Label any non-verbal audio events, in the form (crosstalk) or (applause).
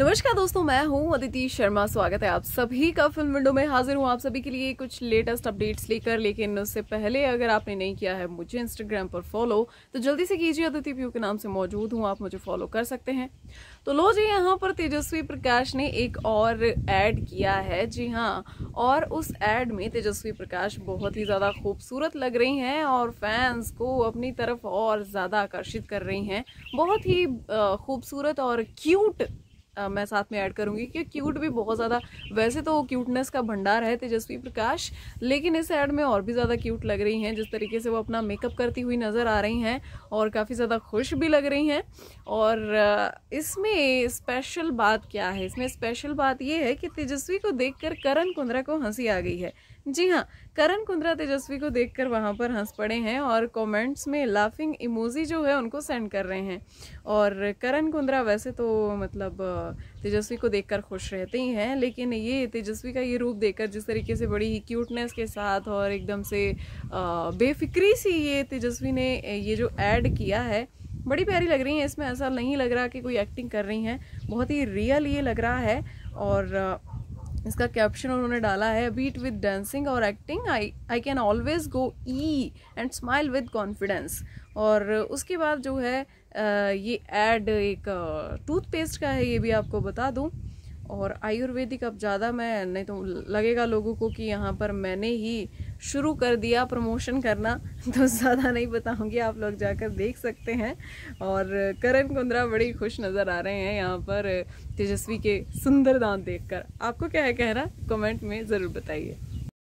नमस्कार दोस्तों मैं हूं अदिति शर्मा स्वागत है आप सभी का फिल्म विंडो में हाजिर हूं आप सभी के लिए कुछ लेटेस्ट अपडेट्स लेकर लेकिन उससे पहले अगर आपने नहीं किया है मुझे इंस्टाग्राम पर फॉलो तो जल्दी से कीजिए अदिति प्यू के नाम से मौजूद हूं आप मुझे फॉलो कर सकते हैं तो लो जी यहाँ पर तेजस्वी प्रकाश ने एक और एड किया है जी हाँ और उस एड में तेजस्वी प्रकाश बहुत ही ज़्यादा खूबसूरत लग रही हैं और फैंस को अपनी तरफ और ज़्यादा आकर्षित कर रही हैं बहुत ही खूबसूरत और क्यूट आ, मैं साथ में ऐड करूँगी कि क्यूट भी बहुत ज़्यादा वैसे तो वो क्यूटनेस का भंडार है तेजस्वी प्रकाश लेकिन इस ऐड में और भी ज़्यादा क्यूट लग रही हैं जिस तरीके से वो अपना मेकअप करती हुई नज़र आ रही हैं और काफ़ी ज़्यादा खुश भी लग रही हैं और इसमें स्पेशल बात क्या है इसमें स्पेशल बात ये है कि तेजस्वी को कर करण कुंद्रा को हंसी आ गई है जी हाँ करण कुंद्रा तेजस्वी को देखकर वहाँ पर हंस पड़े हैं और कमेंट्स में लाफिंग इमोजी जो है उनको सेंड कर रहे हैं और करण कुंद्रा वैसे तो मतलब तेजस्वी को देखकर खुश रहते ही हैं लेकिन ये तेजस्वी का ये रूप देखकर जिस तरीके से बड़ी ही क्यूटनेस के साथ और एकदम से बेफिक्री सी ये तेजस्वी ने ये जो ऐड किया है बड़ी प्यारी लग रही है इसमें ऐसा नहीं लग रहा कि कोई एक्टिंग कर रही हैं बहुत ही रियल ये लग रहा है और इसका कैप्शन उन्होंने डाला है बीट विद डांसिंग और acting I I can always go ई एंड स्माइल विद कॉन्फिडेंस और उसके बाद जो है ये एड एक टूथपेस्ट का है ये भी आपको बता दूँ और आयुर्वेदिक अब ज़्यादा मैं नहीं तो लगेगा लोगों को कि यहाँ पर मैंने ही शुरू कर दिया प्रमोशन करना (laughs) तो ज़्यादा नहीं बताऊँगी आप लोग जाकर देख सकते हैं और करण कुंद्रा बड़ी खुश नज़र आ रहे हैं यहाँ पर तेजस्वी के सुंदर दांत देखकर आपको क्या है कहना कमेंट में ज़रूर बताइए